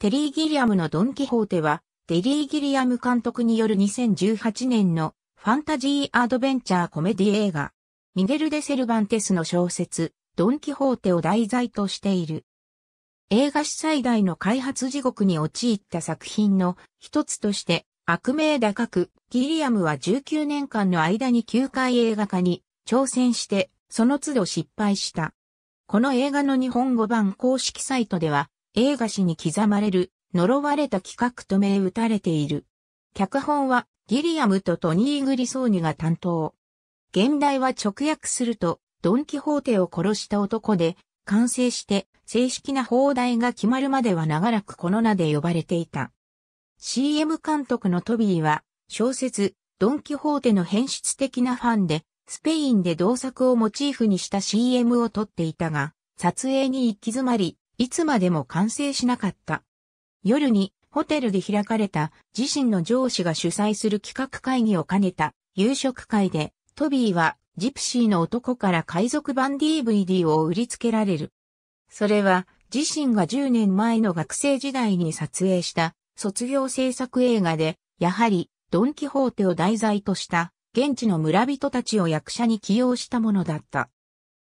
テリー・ギリアムのドン・キホーテは、テリー・ギリアム監督による2018年のファンタジー・アドベンチャー・コメディ映画、ミゲル・デ・セルバンテスの小説、ドン・キホーテを題材としている。映画史最大の開発地獄に陥った作品の一つとして、悪名高く、ギリアムは19年間の間に9回映画化に挑戦して、その都度失敗した。この映画の日本語版公式サイトでは、映画史に刻まれる呪われた企画と銘打たれている。脚本はギリアムとトニー・グリソーニが担当。現代は直訳すると、ドン・キホーテを殺した男で、完成して正式な放題が決まるまでは長らくこの名で呼ばれていた。CM 監督のトビーは、小説、ドン・キホーテの変質的なファンで、スペインで同作をモチーフにした CM を撮っていたが、撮影に行き詰まり、いつまでも完成しなかった。夜にホテルで開かれた自身の上司が主催する企画会議を兼ねた夕食会でトビーはジプシーの男から海賊版 DVD を売りつけられる。それは自身が10年前の学生時代に撮影した卒業制作映画で、やはりドンキホーテを題材とした現地の村人たちを役者に起用したものだった。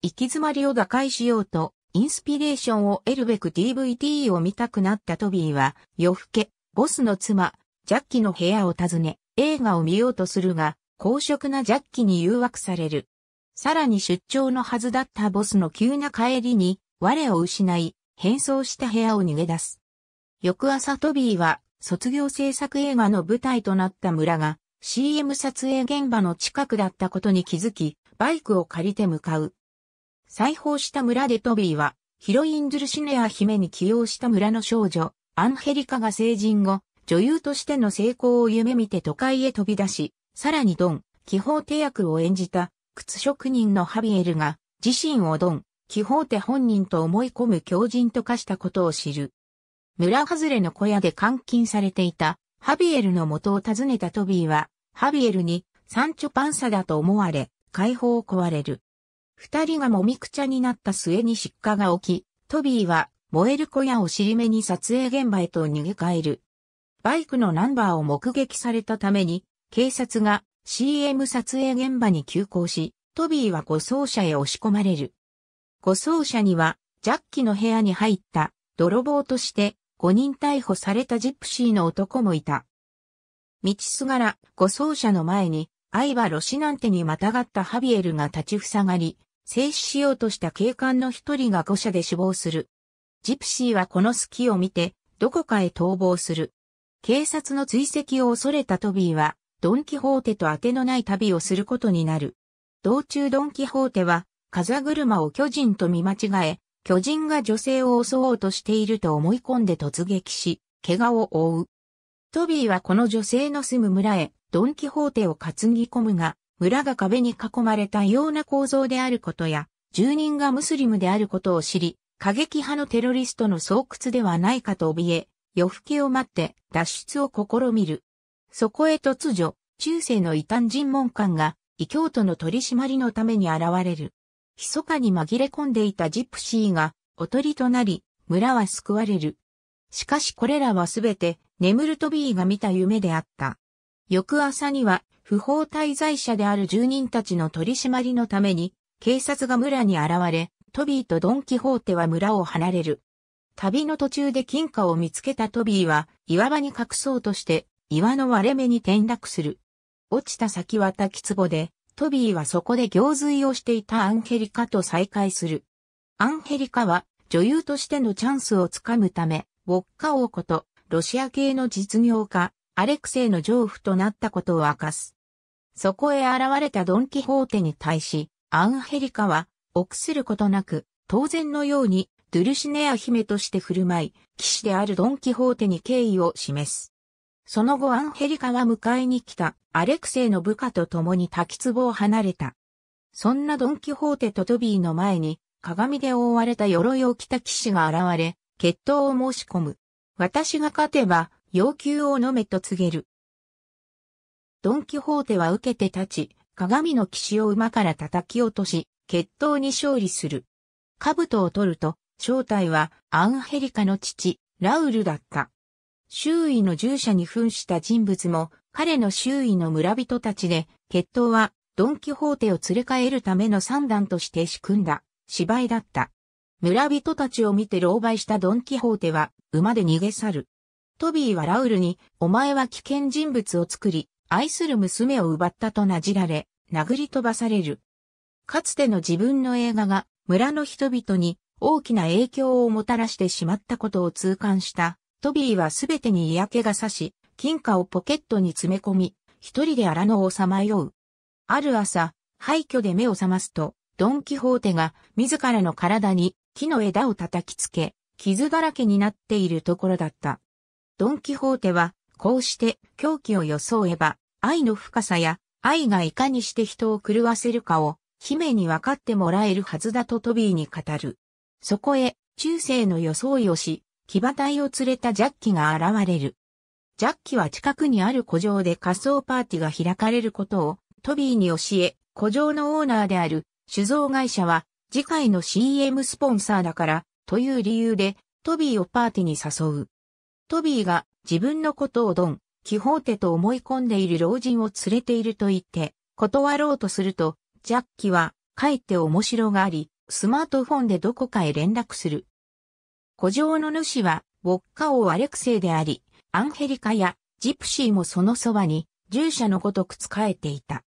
行き詰まりを打開しようとインスピレーションを得るべく DVD を見たくなったトビーは、夜更け、ボスの妻、ジャッキの部屋を訪ね、映画を見ようとするが、公職なジャッキに誘惑される。さらに出張のはずだったボスの急な帰りに、我を失い、変装した部屋を逃げ出す。翌朝トビーは、卒業制作映画の舞台となった村が、CM 撮影現場の近くだったことに気づき、バイクを借りて向かう。裁縫した村でトビーは、ヒロインズルシネア姫に起用した村の少女、アンヘリカが成人後、女優としての成功を夢見て都会へ飛び出し、さらにドン、気泡手役を演じた、靴職人のハビエルが、自身をドン、気泡手本人と思い込む狂人と化したことを知る。村外れの小屋で監禁されていた、ハビエルの元を訪ねたトビーは、ハビエルに、サンチョパンサだと思われ、解放を壊れる。二人がもみくちゃになった末に失火が起き、トビーは燃える小屋を尻目に撮影現場へと逃げ帰る。バイクのナンバーを目撃されたために、警察が CM 撮影現場に急行し、トビーは護送車へ押し込まれる。護送車には、ジャッキの部屋に入った泥棒として誤認逮捕されたジップシーの男もいた。道すがら護送車の前に、愛はロシナンテにまたがったハビエルが立ちふさがり、制止しようとした警官の一人が誤射で死亡する。ジプシーはこの隙を見て、どこかへ逃亡する。警察の追跡を恐れたトビーは、ドンキホーテと当てのない旅をすることになる。道中ドンキホーテは、風車を巨人と見間違え、巨人が女性を襲おうとしていると思い込んで突撃し、怪我を負う。トビーはこの女性の住む村へ、ドンキホーテを担ぎ込むが、村が壁に囲まれた異様な構造であることや、住人がムスリムであることを知り、過激派のテロリストの巣窟ではないかと怯え、夜更けを待って脱出を試みる。そこへ突如、中世の異端尋問官が異教徒の取り締まりのために現れる。密かに紛れ込んでいたジプシーがおとりとなり、村は救われる。しかしこれらはすべて、ネムルトビーが見た夢であった。翌朝には、不法滞在者である住人たちの取り締まりのために、警察が村に現れ、トビーとドン・キホーテは村を離れる。旅の途中で金貨を見つけたトビーは、岩場に隠そうとして、岩の割れ目に転落する。落ちた先は滝壺で、トビーはそこで行水をしていたアンヘリカと再会する。アンヘリカは、女優としてのチャンスをつかむため、ウォッカ王こと、ロシア系の実業家、アレクセイの丈夫となったことを明かす。そこへ現れたドンキホーテに対し、アンヘリカは、臆することなく、当然のように、ドゥルシネア姫として振る舞い、騎士であるドンキホーテに敬意を示す。その後アンヘリカは迎えに来たアレクセイの部下と共に滝壺を離れた。そんなドンキホーテとトビーの前に、鏡で覆われた鎧を着た騎士が現れ、決闘を申し込む。私が勝てば、要求を飲めと告げる。ドン・キホーテは受けて立ち、鏡の騎士を馬から叩き落とし、決闘に勝利する。兜を取ると、正体はアンヘリカの父、ラウルだった。周囲の従者に扮した人物も、彼の周囲の村人たちで、決闘はドン・キホーテを連れ帰るための三段として仕組んだ芝居だった。村人たちを見て狼狽したドン・キホーテは馬で逃げ去る。トビーはラウルに、お前は危険人物を作り、愛する娘を奪ったとなじられ、殴り飛ばされる。かつての自分の映画が村の人々に大きな影響をもたらしてしまったことを痛感したトビーはすべてに嫌気がさし、金貨をポケットに詰め込み、一人で荒野をさまよう。ある朝、廃墟で目を覚ますと、ドン・キホーテが自らの体に木の枝を叩きつけ、傷だらけになっているところだった。ドン・キホーテはこうして狂気を装えば、愛の深さや愛がいかにして人を狂わせるかを、姫に分かってもらえるはずだとトビーに語る。そこへ、中世の装いをし、騎馬隊を連れたジャッキが現れる。ジャッキは近くにある古城で仮装パーティーが開かれることをトビーに教え、古城のオーナーである酒造会社は次回の CM スポンサーだからという理由でトビーをパーティーに誘う。トビーが自分のことをドン、キホーテと思い込んでいる老人を連れていると言って、断ろうとすると、ジャッキは、かえって面白があり、スマートフォンでどこかへ連絡する。古城の主は、ウォッカ王アレクセイであり、アンヘリカやジプシーもそのそばに、従者のごとく仕えていた。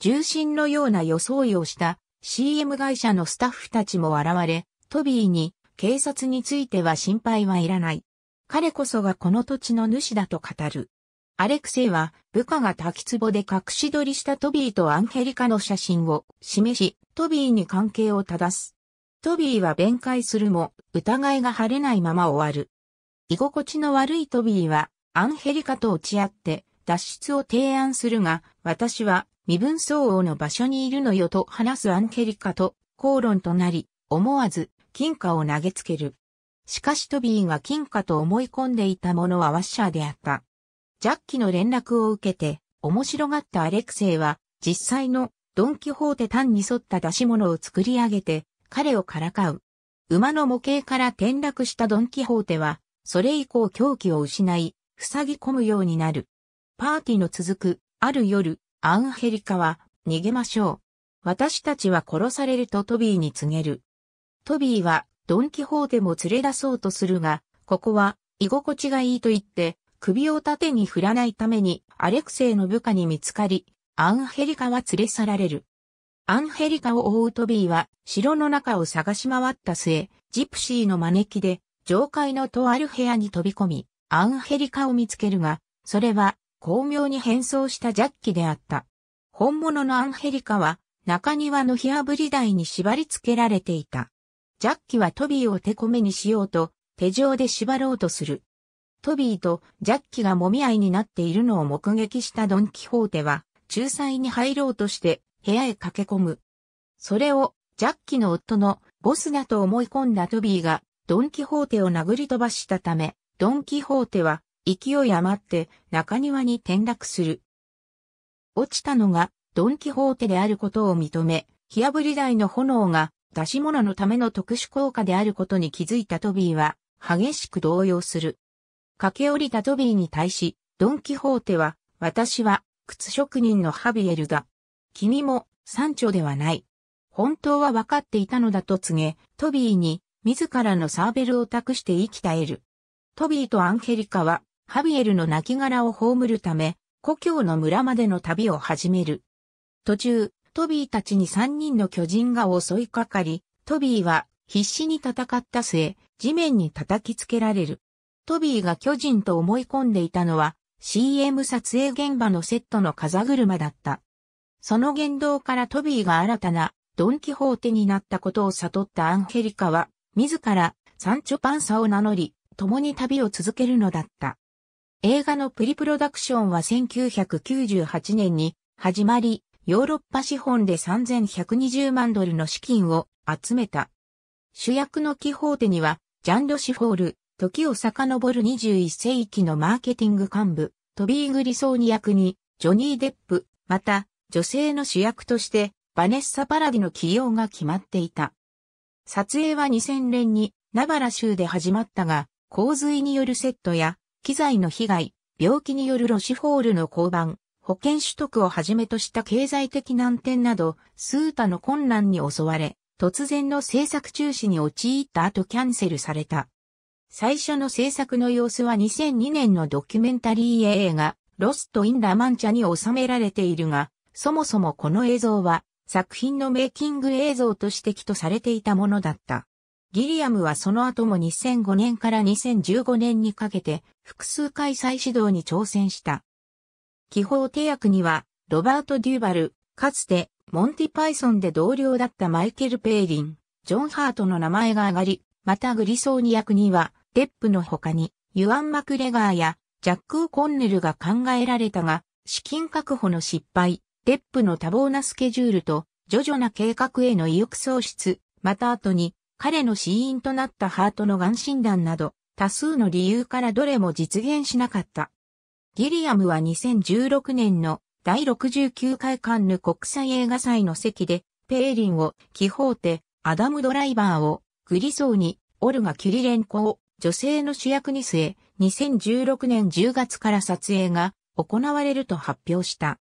重心のような装いをした CM 会社のスタッフたちも現れ、トビーに警察については心配はいらない。彼こそがこの土地の主だと語る。アレクセイは部下が滝壺で隠し撮りしたトビーとアンヘリカの写真を示し、トビーに関係を正す。トビーは弁解するも疑いが晴れないまま終わる。居心地の悪いトビーはアンヘリカと落ち合って脱出を提案するが、私は身分相応の場所にいるのよと話すアンヘリカと口論となり、思わず金貨を投げつける。しかしトビーが金貨と思い込んでいたものはワッシャーであった。ジャッキの連絡を受けて、面白がったアレクセイは、実際のドンキホーテ単に沿った出し物を作り上げて、彼をからかう。馬の模型から転落したドンキホーテは、それ以降狂気を失い、塞ぎ込むようになる。パーティーの続く、ある夜、アンヘリカは、逃げましょう。私たちは殺されるとトビーに告げる。トビーはドンキホーテも連れ出そうとするが、ここは居心地がいいと言って、首を縦に振らないためにアレクセイの部下に見つかり、アンヘリカは連れ去られる。アンヘリカを追うトビーは城の中を探し回った末、ジプシーの招きで上階のとある部屋に飛び込み、アンヘリカを見つけるが、それは巧妙に変装したジャッキであった。本物のアンヘリカは中庭の火炙り台に縛り付けられていた。ジャッキはトビーを手こめにしようと、手錠で縛ろうとする。トビーとジャッキが揉み合いになっているのを目撃したドン・キホーテは、仲裁に入ろうとして部屋へ駆け込む。それをジャッキの夫のボスだと思い込んだトビーがドン・キホーテを殴り飛ばしたため、ドン・キホーテは勢い余って中庭に転落する。落ちたのがドン・キホーテであることを認め、火炙り台の炎が出し物のための特殊効果であることに気づいたトビーは、激しく動揺する。駆け降りたトビーに対し、ドン・キホーテは、私は、靴職人のハビエルだ。君も、山頂ではない。本当は分かっていたのだと告げ、トビーに、自らのサーベルを託して生きたエる。トビーとアンヘリカは、ハビエルの亡骸を葬るため、故郷の村までの旅を始める。途中、トビーたちに三人の巨人が襲いかかり、トビーは必死に戦った末、地面に叩きつけられる。トビーが巨人と思い込んでいたのは CM 撮影現場のセットの風車だった。その言動からトビーが新たなドンキホーテになったことを悟ったアンヘリカは、自らサンチョパンサを名乗り、共に旅を続けるのだった。映画のプリプロダクションは1998年に始まり、ヨーロッパ資本で3120万ドルの資金を集めた。主役のキホーテには、ジャン・ロシフォール、時を遡る21世紀のマーケティング幹部、トビー・グリソーニ役に、ジョニー・デップ、また、女性の主役として、バネッサ・パラディの起用が決まっていた。撮影は2000年に、ナバラ州で始まったが、洪水によるセットや、機材の被害、病気によるロシフォールの降板、保険取得をはじめとした経済的難点など、数多の困難に襲われ、突然の制作中止に陥った後キャンセルされた。最初の制作の様子は2002年のドキュメンタリー映画、ロスト・イン・ラ・マンチャに収められているが、そもそもこの映像は作品のメイキング映像として起とされていたものだった。ギリアムはその後も2005年から2015年にかけて複数回再始動に挑戦した。気泡手役には、ロバート・デューバル、かつて、モンティ・パイソンで同僚だったマイケル・ペーリン、ジョン・ハートの名前が上がり、またグリソーニ役には、デップの他に、ユアン・マクレガーや、ジャック・コンネルが考えられたが、資金確保の失敗、デップの多忙なスケジュールと、徐々な計画への意欲喪失、また後に、彼の死因となったハートの癌診断など、多数の理由からどれも実現しなかった。ギリアムは2016年の第69回カンヌ国際映画祭の席で、ペーリンを、キホーテ、アダム・ドライバーを、グリソーに、オルガ・キュリレンコを、女性の主役に据え、2016年10月から撮影が行われると発表した。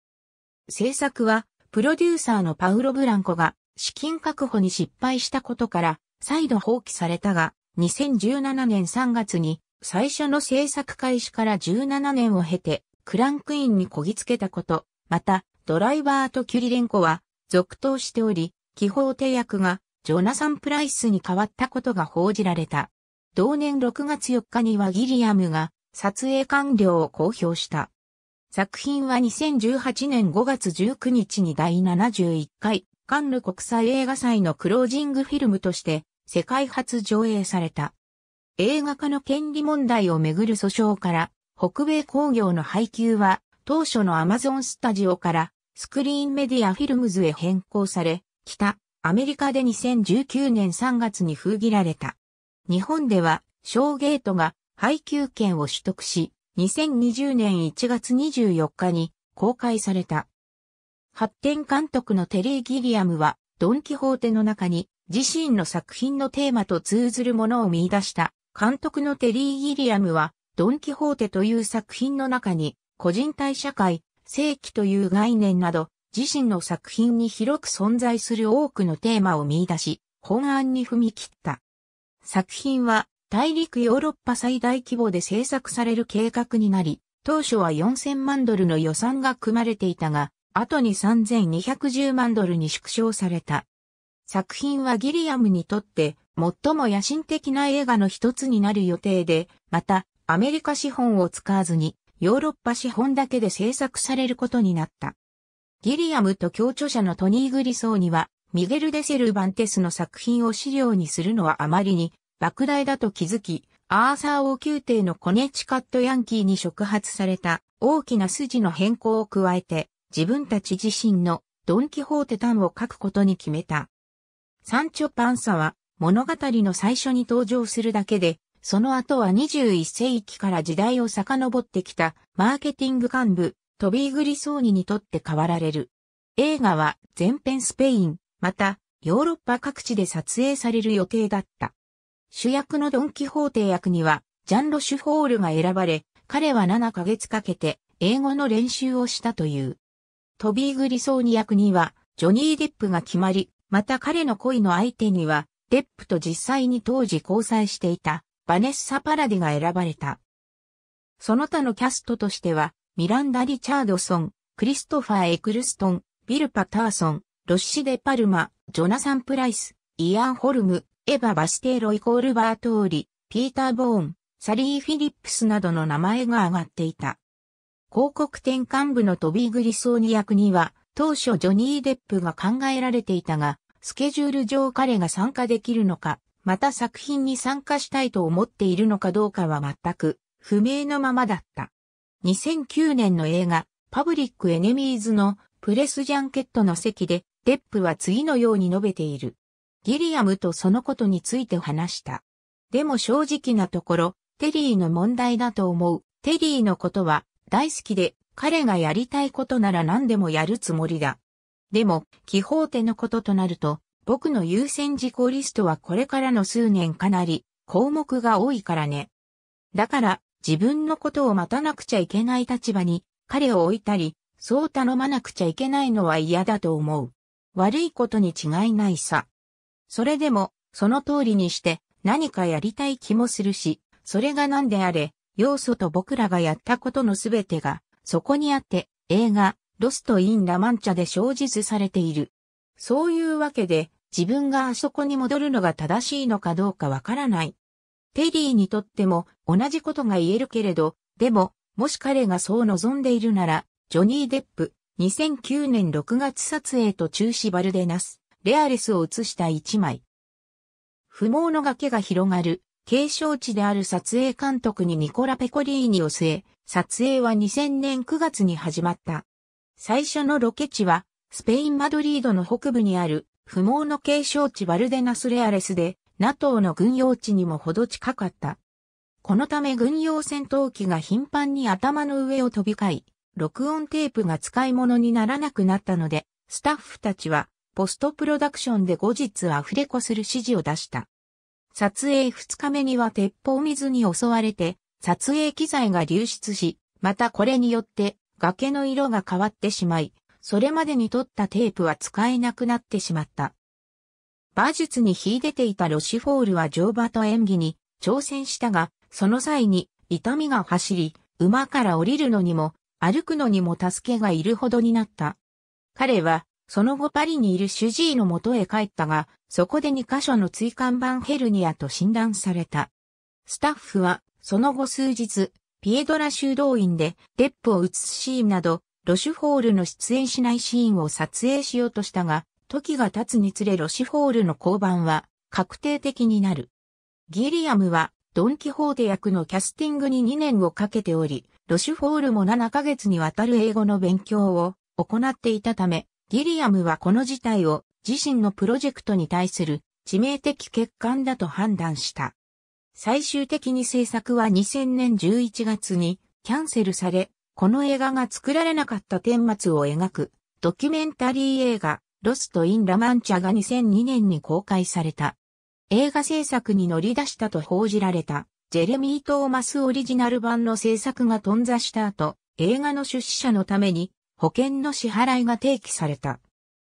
制作は、プロデューサーのパウロ・ブランコが資金確保に失敗したことから、再度放棄されたが、2017年3月に最初の制作開始から17年を経て、クランクインにこぎつけたこと、また、ドライバーとキュリレンコは、続投しており、気泡手役が、ジョナサン・プライスに変わったことが報じられた。同年6月4日にはギリアムが、撮影完了を公表した。作品は2018年5月19日に第71回カンヌ国際映画祭のクロージングフィルムとして世界初上映された。映画化の権利問題をめぐる訴訟から、北米工業の配給は、当初のアマゾンスタジオから、スクリーンメディアフィルムズへ変更され、北、アメリカで2019年3月に封切られた。日本では、ショーゲートが配給権を取得し、2020年1月24日に公開された。発展監督のテリー・ギリアムは、ドン・キホーテの中に自身の作品のテーマと通ずるものを見出した監督のテリー・ギリアムは、ドン・キホーテという作品の中に、個人体社会、正規という概念など、自身の作品に広く存在する多くのテーマを見出し、本案に踏み切った。作品は、大陸ヨーロッパ最大規模で制作される計画になり、当初は4000万ドルの予算が組まれていたが、後に3210万ドルに縮小された。作品はギリアムにとって最も野心的な映画の一つになる予定で、また、アメリカ資本を使わずに、ヨーロッパ資本だけで制作されることになった。ギリアムと協著者のトニー・グリソーには、ミゲル・デセル・バンテスの作品を資料にするのはあまりに、莫大だと気づき、アーサー王宮廷のコネチカットヤンキーに触発された大きな筋の変更を加えて、自分たち自身のドン・キホーテタンを書くことに決めた。サンチョ・パンサは物語の最初に登場するだけで、その後は21世紀から時代を遡ってきたマーケティング幹部、トビー・グリソーニにとって変わられる。映画は全編スペイン、またヨーロッパ各地で撮影される予定だった。主役のドン・キホーテ役にはジャン・ロシュホールが選ばれ、彼は7ヶ月かけて英語の練習をしたという。トビー・グリソーニ役にはジョニー・デップが決まり、また彼の恋の相手にはデップと実際に当時交際していたバネッサ・パラディが選ばれた。その他のキャストとしては、ミランダ・リチャードソン、クリストファー・エクルストン、ビル・パターソン、ロッシ・デ・パルマ、ジョナサン・プライス、イアン・ホルム、エヴァ・バステーロイコール・バートーリ、ピーター・ボーン、サリー・フィリップスなどの名前が挙がっていた。広告転換部のトビー・グリソーニ役には、当初ジョニー・デップが考えられていたが、スケジュール上彼が参加できるのか、また作品に参加したいと思っているのかどうかは全く不明のままだった。2009年の映画、パブリック・エネミーズのプレスジャンケットの席で、デップは次のように述べている。ギリアムとそのことについて話した。でも正直なところ、テリーの問題だと思う。テリーのことは大好きで、彼がやりたいことなら何でもやるつもりだ。でも、気法手のこととなると、僕の優先事項リストはこれからの数年かなり、項目が多いからね。だから、自分のことを待たなくちゃいけない立場に、彼を置いたり、そう頼まなくちゃいけないのは嫌だと思う。悪いことに違いないさ。それでも、その通りにして何かやりたい気もするし、それが何であれ、要素と僕らがやったことのすべてが、そこにあって、映画、ロスト・イン・ラ・マンチャでじずされている。そういうわけで、自分があそこに戻るのが正しいのかどうかわからない。ペリーにとっても同じことが言えるけれど、でも、もし彼がそう望んでいるなら、ジョニー・デップ、2009年6月撮影と中止バルデナス、レアレスを映した一枚。不毛の崖が広がる、継承地である撮影監督にニコラ・ペコリーニを据え、撮影は2000年9月に始まった。最初のロケ地は、スペイン・マドリードの北部にある、不毛の継承地バルデナスレアレスで、NATO の軍用地にもほど近かった。このため軍用戦闘機が頻繁に頭の上を飛び交い、録音テープが使い物にならなくなったので、スタッフたちは、ポストプロダクションで後日アフレコする指示を出した。撮影2日目には鉄砲水に襲われて、撮影機材が流出し、またこれによって崖の色が変わってしまい、それまでに取ったテープは使えなくなってしまった。馬術に秀でていたロシフォールは乗馬と演技に挑戦したが、その際に痛みが走り、馬から降りるのにも、歩くのにも助けがいるほどになった。彼は、その後パリにいる主治医の元へ帰ったが、そこで2箇所の椎間板ヘルニアと診断された。スタッフは、その後数日、ピエドラ修道院でデップを映すシーンなど、ロシュフォールの出演しないシーンを撮影しようとしたが、時が経つにつれロシュフォールの降板は確定的になる。ギリアムはドン・キホーテ役のキャスティングに2年をかけており、ロシュフォールも7ヶ月にわたる英語の勉強を行っていたため、ギリアムはこの事態を自身のプロジェクトに対する致命的欠陥だと判断した。最終的に制作は2000年11月にキャンセルされ、この映画が作られなかった顛末を描くドキュメンタリー映画ロスト・イン・ラ・マンチャが2002年に公開された。映画制作に乗り出したと報じられたジェレミー・トーマスオリジナル版の制作が頓挫した後、映画の出資者のために保険の支払いが提起された。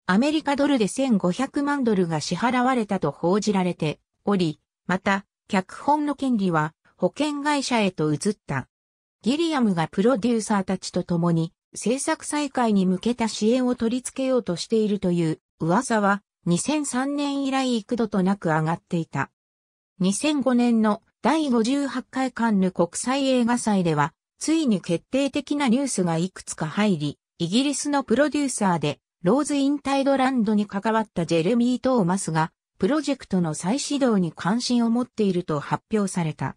アメリカドルで1500万ドルが支払われたと報じられており、また、脚本の権利は保険会社へと移った。ギリアムがプロデューサーたちと共に制作再開に向けた支援を取り付けようとしているという噂は2003年以来幾度となく上がっていた。2005年の第58回カンヌ国際映画祭では、ついに決定的なニュースがいくつか入り、イギリスのプロデューサーで、ローズ・イン・タイドランドに関わったジェルミー・トーマスが、プロジェクトの再始動に関心を持っていると発表された。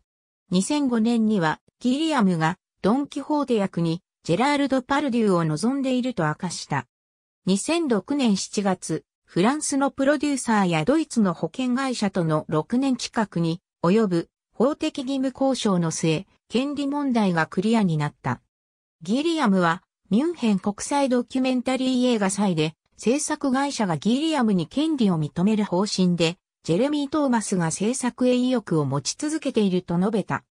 2005年には、ギリアムがドン・キホーテ役にジェラールド・パルデューを望んでいると明かした。2006年7月、フランスのプロデューサーやドイツの保険会社との6年近くに及ぶ法的義務交渉の末、権利問題がクリアになった。ギリアムはミュンヘン国際ドキュメンタリー映画祭で制作会社がギリアムに権利を認める方針で、ジェレミー・トーマスが制作へ意欲を持ち続けていると述べた。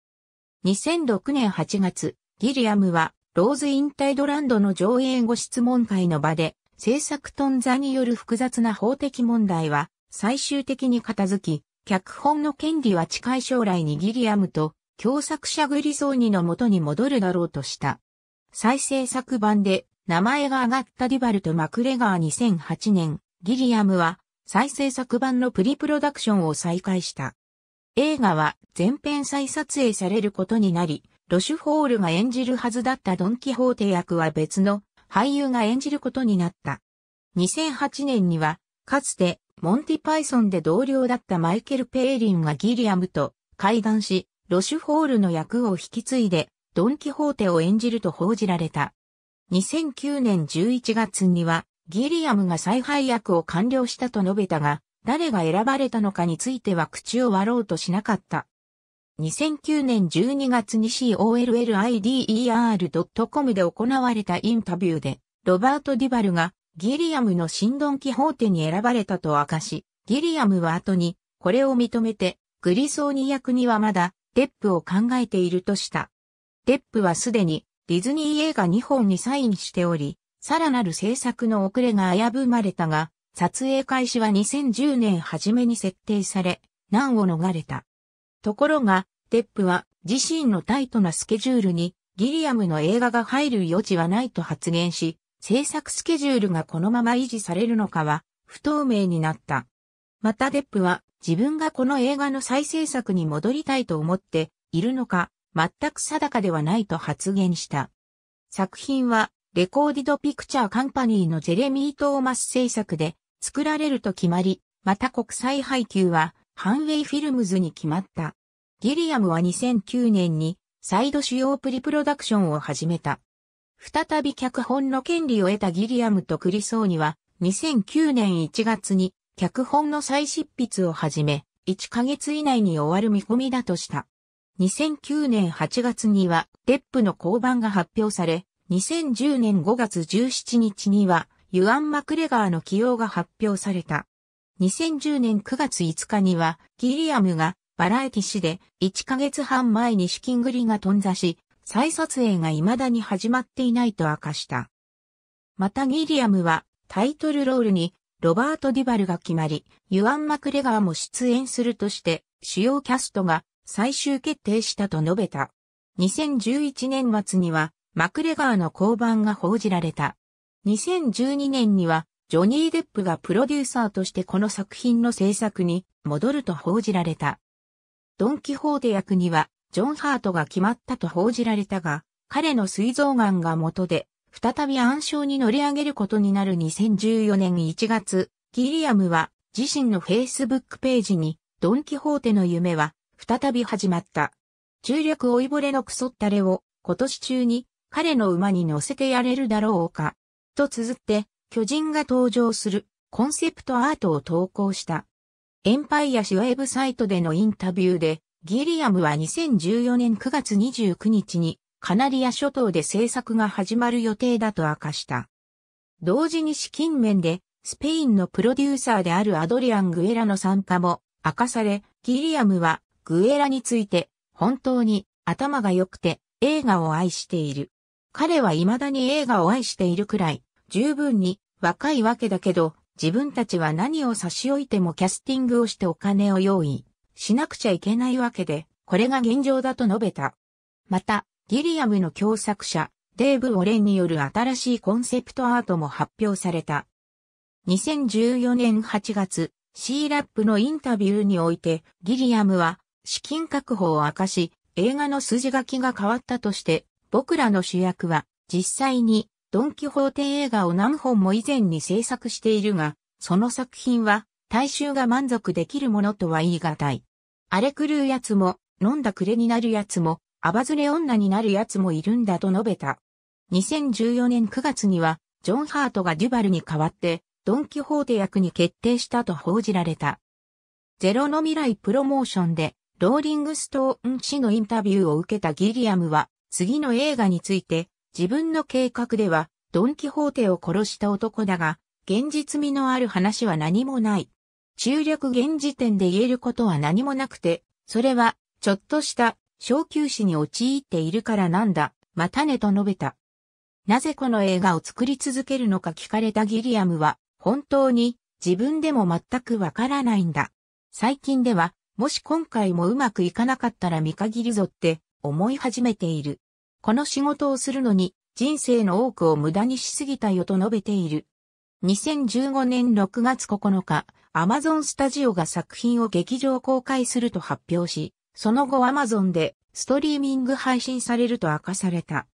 2006年8月、ギリアムは、ローズ・インタイドランドの上映後質問会の場で、制作頓挫による複雑な法的問題は、最終的に片付き、脚本の権利は近い将来にギリアムと、共作者グリソーニの元に戻るだろうとした。再制作版で名前が挙がったデュバルとマクレガー2008年、ギリアムは再制作版のプリプロダクションを再開した。映画は全編再撮影されることになり、ロシュフォールが演じるはずだったドン・キホーテ役は別の俳優が演じることになった。2008年には、かつてモンティ・パイソンで同僚だったマイケル・ペーリンがギリアムと会談し、ロシュフォールの役を引き継いで、ドン・キホーテを演じると報じられた。2009年11月には、ギリアムが再配役を完了したと述べたが、誰が選ばれたのかについては口を割ろうとしなかった。2009年12月に COLLIDER.com で行われたインタビューで、ロバート・ディバルがギリアムの新ドン・キホーテに選ばれたと明かし、ギリアムは後にこれを認めて、グリソーニ役にはまだデップを考えているとした。デップはすでにディズニー映画2本にサインしており、さらなる制作の遅れが危ぶまれたが、撮影開始は2010年初めに設定され、難を逃れた。ところが、デップは自身のタイトなスケジュールにギリアムの映画が入る余地はないと発言し、制作スケジュールがこのまま維持されるのかは不透明になった。またデップは自分がこの映画の再制作に戻りたいと思っているのか全く定かではないと発言した。作品は、レコーディドピクチャーカンパニーのジェレミー・トーマス制作で作られると決まり、また国際配給は、ハンウェイフィルムズに決まった。ギリアムは2009年に、再度主要プリプロダクションを始めた。再び脚本の権利を得たギリアムとクリソーには、2009年1月に脚本の再執筆を始め、1ヶ月以内に終わる見込みだとした。2009年8月にはデップの降板が発表され、2010年5月17日にはユアン・マクレガーの起用が発表された。2010年9月5日にはギリアムがバラエティ誌で1ヶ月半前に資金繰りが頓挫し、再撮影が未だに始まっていないと明かした。またギリアムはタイトルロールにロバート・ディバルが決まり、ユアン・マクレガーも出演するとして主要キャストが最終決定したと述べた。2011年末にはマクレガーの降板が報じられた。2012年にはジョニー・デップがプロデューサーとしてこの作品の制作に戻ると報じられた。ドン・キホーテ役にはジョン・ハートが決まったと報じられたが、彼の膵臓んが元で、再び暗証に乗り上げることになる2014年1月、ギリアムは自身の Facebook ページに、ドン・キホーテの夢は再び始まった。中略老いぼれのクソったれを、今年中に、彼の馬に乗せてやれるだろうか。と綴って、巨人が登場する、コンセプトアートを投稿した。エンパイア氏ウェブサイトでのインタビューで、ギリアムは2014年9月29日に、カナリア諸島で制作が始まる予定だと明かした。同時に資金面で、スペインのプロデューサーであるアドリアン・グエラの参加も明かされ、ギリアムはグエラについて、本当に頭が良くて映画を愛している。彼は未だに映画を愛しているくらい、十分に若いわけだけど、自分たちは何を差し置いてもキャスティングをしてお金を用意しなくちゃいけないわけで、これが現状だと述べた。また、ギリアムの共作者、デーブ・オレンによる新しいコンセプトアートも発表された。2014年8月、シーラップのインタビューにおいて、ギリアムは資金確保を明かし、映画の筋書きが変わったとして、僕らの主役は、実際に、ドン・キホーテ映画を何本も以前に制作しているが、その作品は、大衆が満足できるものとは言い難い。荒れ狂うやつも、飲んだくれになるやつも、あばずれ女になるやつもいるんだと述べた。2014年9月には、ジョン・ハートがデュバルに代わって、ドン・キホーテ役に決定したと報じられた。ゼロの未来プロモーションで、ローリングストーン氏のインタビューを受けたギリアムは、次の映画について、自分の計画では、ドン・キホーテを殺した男だが、現実味のある話は何もない。中略現時点で言えることは何もなくて、それは、ちょっとした、小休止に陥っているからなんだ、またねと述べた。なぜこの映画を作り続けるのか聞かれたギリアムは、本当に自分でも全くわからないんだ。最近ではもし今回もうまくいかなかったら見限るぞって思い始めている。この仕事をするのに人生の多くを無駄にしすぎたよと述べている。2015年6月9日、アマゾンスタジオが作品を劇場公開すると発表し、その後アマゾンでストリーミング配信されると明かされた。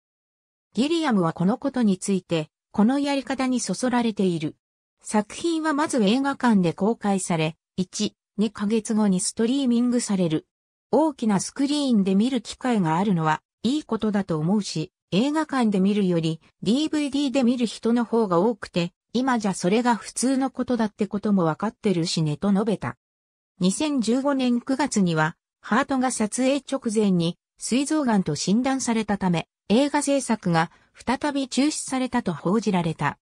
ギリアムはこのことについて、このやり方にそそられている。作品はまず映画館で公開され、1、2ヶ月後にストリーミングされる。大きなスクリーンで見る機会があるのはいいことだと思うし、映画館で見るより DVD で見る人の方が多くて、今じゃそれが普通のことだってこともわかってるしねと述べた。2015年9月には、ハートが撮影直前に、膵臓癌と診断されたため、映画制作が再び中止されたと報じられた。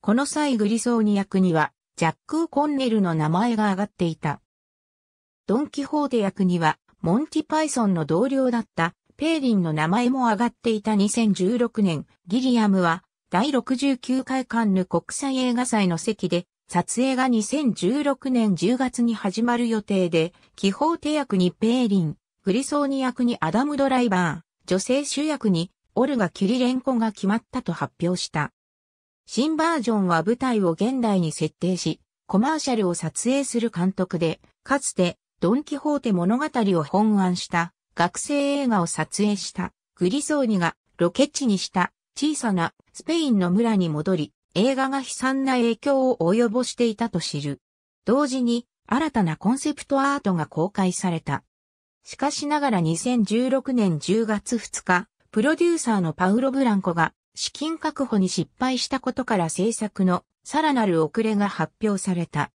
この際グリソーニ役には、ジャック・コンネルの名前が挙がっていた。ドン・キホーテ役には、モンティ・パイソンの同僚だったペーリンの名前も上がっていた2016年、ギリアムは第69回カンヌ国際映画祭の席で、撮影が2016年10月に始まる予定で、キホーテ役にペーリン、グリソーニ役にアダム・ドライバー、女性主役にオルガ・キリレンコが決まったと発表した。新バージョンは舞台を現代に設定し、コマーシャルを撮影する監督で、かつてドン・キホーテ物語を本案した学生映画を撮影したグリソーニがロケ地にした小さなスペインの村に戻り映画が悲惨な影響を及ぼしていたと知る。同時に新たなコンセプトアートが公開された。しかしながら2016年10月2日、プロデューサーのパウロ・ブランコが資金確保に失敗したことから制作のさらなる遅れが発表された。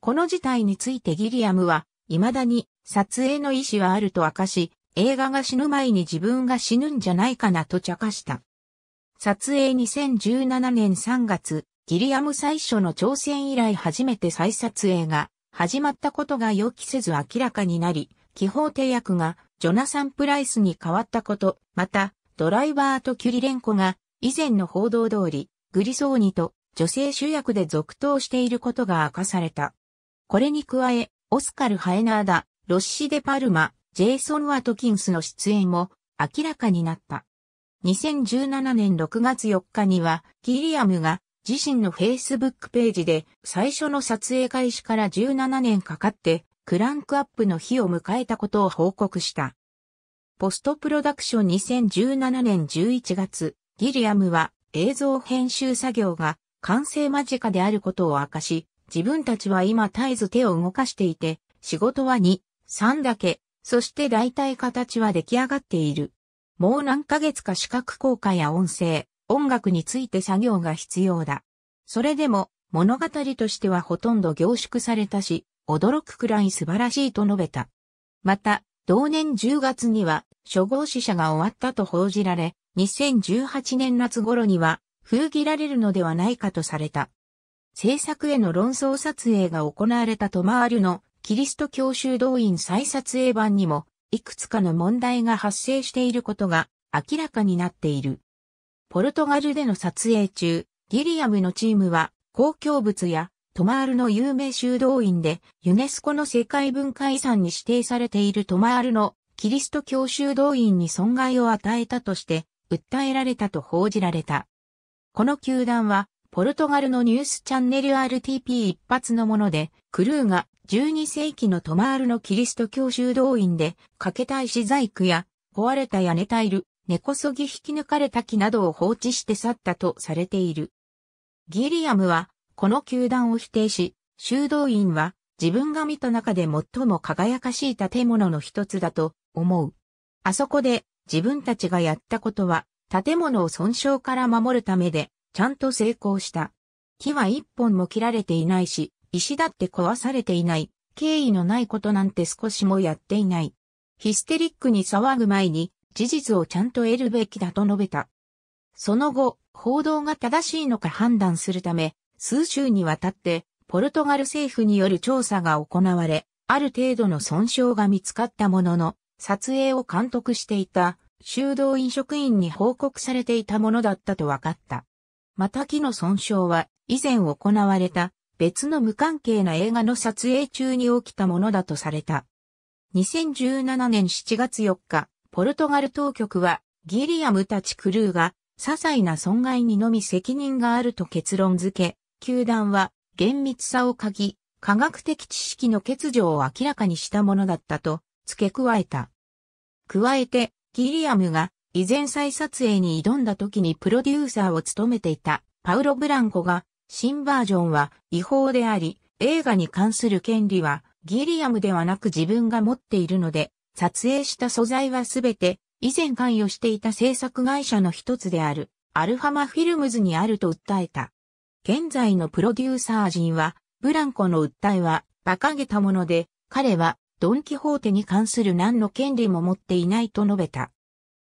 この事態についてギリアムは未だに撮影の意思はあると明かし、映画が死ぬ前に自分が死ぬんじゃないかなと茶化した。撮影2017年3月、ギリアム最初の挑戦以来初めて再撮影が始まったことが予期せず明らかになり、気泡手役がジョナサン・プライスに変わったこと、また、ドライバーとキュリレンコが以前の報道通り、グリソーニと女性主役で続投していることが明かされた。これに加え、オスカル・ハエナーダ、ロッシ・デ・パルマ、ジェイソン・ワトキンスの出演も明らかになった。2017年6月4日には、ギリアムが自身のフェイスブックページで最初の撮影開始から17年かかってクランクアップの日を迎えたことを報告した。ポストプロダクション2017年11月、ギリアムは映像編集作業が完成間近であることを明かし、自分たちは今絶えず手を動かしていて、仕事は2、3だけ、そして大体形は出来上がっている。もう何ヶ月か視覚効果や音声、音楽について作業が必要だ。それでも、物語としてはほとんど凝縮されたし、驚くくらい素晴らしいと述べた。また、同年10月には、初号死者が終わったと報じられ、2018年夏頃には、封切られるのではないかとされた。制作への論争撮影が行われたトマールのキリスト教修道院再撮影版にも、いくつかの問題が発生していることが明らかになっている。ポルトガルでの撮影中、ギリアムのチームは公共物やトマールの有名修道院でユネスコの世界文化遺産に指定されているトマールのキリスト教修道院に損害を与えたとして訴えられたと報じられた。この球団はポルトガルのニュースチャンネル RTP 一発のもので、クルーが12世紀のトマールのキリスト教修道院で、かけた石細工や、壊れた屋根タイル、根こそぎ引き抜かれた木などを放置して去ったとされている。ギリアムは、この球団を否定し、修道院は自分が見た中で最も輝かしい建物の一つだと思う。あそこで自分たちがやったことは建物を損傷から守るためでちゃんと成功した。木は一本も切られていないし、石だって壊されていない。敬意のないことなんて少しもやっていない。ヒステリックに騒ぐ前に、事実をちゃんと得るべきだと述べた。その後、報道が正しいのか判断するため、数週にわたって、ポルトガル政府による調査が行われ、ある程度の損傷が見つかったものの、撮影を監督していた修道院職員に報告されていたものだったと分かった。また木の損傷は以前行われた別の無関係な映画の撮影中に起きたものだとされた。2017年7月4日、ポルトガル当局はギリアムたちクルーが些細な損害にのみ責任があると結論付け、球団は厳密さを欠き、科学的知識の欠如を明らかにしたものだったと付け加えた。加えて、ギリアムが以前再撮影に挑んだ時にプロデューサーを務めていたパウロ・ブランコが、新バージョンは違法であり、映画に関する権利はギリアムではなく自分が持っているので、撮影した素材はすべて以前関与していた制作会社の一つである、アルファマフィルムズにあると訴えた。現在のプロデューサー陣は、ブランコの訴えは馬鹿げたもので、彼はドン・キホーテに関する何の権利も持っていないと述べた。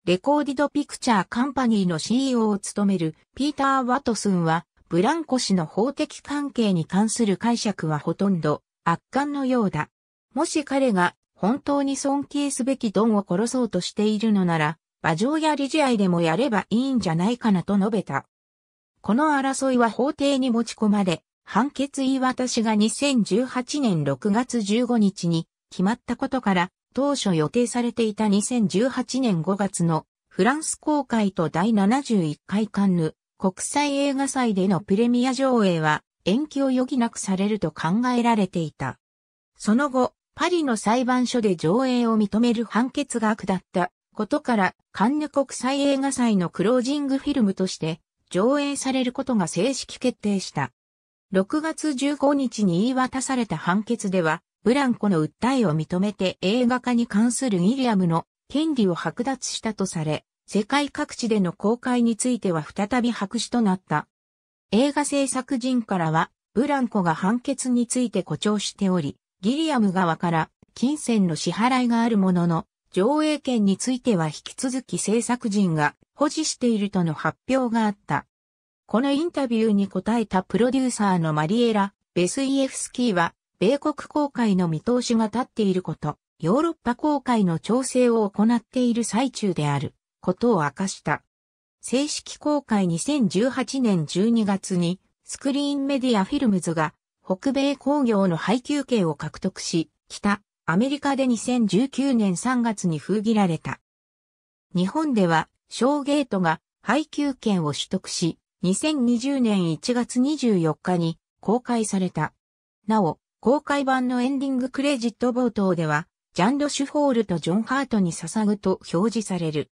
レコーディドピクチャーカンパニーの CEO を務めるピーター・ワトスンは、ブランコ氏の法的関係に関する解釈はほとんど圧巻のようだ。もし彼が本当に尊敬すべきドンを殺そうとしているのなら、馬上や理事愛でもやればいいんじゃないかなと述べた。この争いは法廷に持ち込まれ、判決言い渡しが2018年6月15日に決まったことから、当初予定されていた2018年5月のフランス公開と第71回カンヌ国際映画祭でのプレミア上映は延期を余儀なくされると考えられていた。その後、パリの裁判所で上映を認める判決が下ったことから、カンヌ国際映画祭のクロージングフィルムとして上映されることが正式決定した。6月15日に言い渡された判決では、ブランコの訴えを認めて映画化に関するウィリアムの権利を剥奪したとされ、世界各地での公開については再び白紙となった。映画制作陣からは、ブランコが判決について誇張しており、ギリアム側から金銭の支払いがあるものの、上映権については引き続き制作陣が保持しているとの発表があった。このインタビューに答えたプロデューサーのマリエラ・ベスイエフスキーは、米国公開の見通しが立っていること、ヨーロッパ公開の調整を行っている最中であることを明かした。正式公開2018年12月にスクリーンメディアフィルムズが北米工業の配給権を獲得し、北アメリカで2019年3月に封切られた。日本ではショーゲートが配給権を取得し、2020年1月24日に公開された。なお、公開版のエンディングクレジット冒頭では、ジャン・ロシュフォールとジョン・ハートに捧ぐと表示される。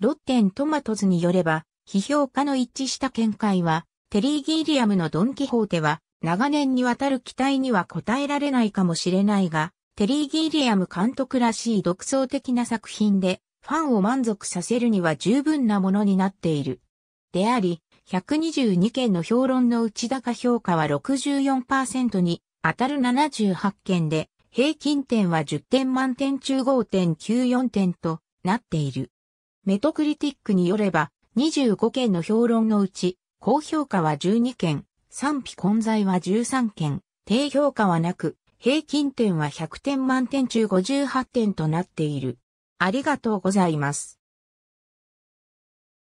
ロッテン・トマトズによれば、批評家の一致した見解は、テリー・ギリアムのドン・キホーテは、長年にわたる期待には応えられないかもしれないが、テリー・ギリアム監督らしい独創的な作品で、ファンを満足させるには十分なものになっている。であり、122件の評論の内高評価は64%に当たる78件で、平均点は10点満点中5.94点となっている。メトクリティックによれば、25件の評論のうち、高評価は12件、賛否混在は13件、低評価はなく、平均点は100点満点中58点となっている。ありがとうございます。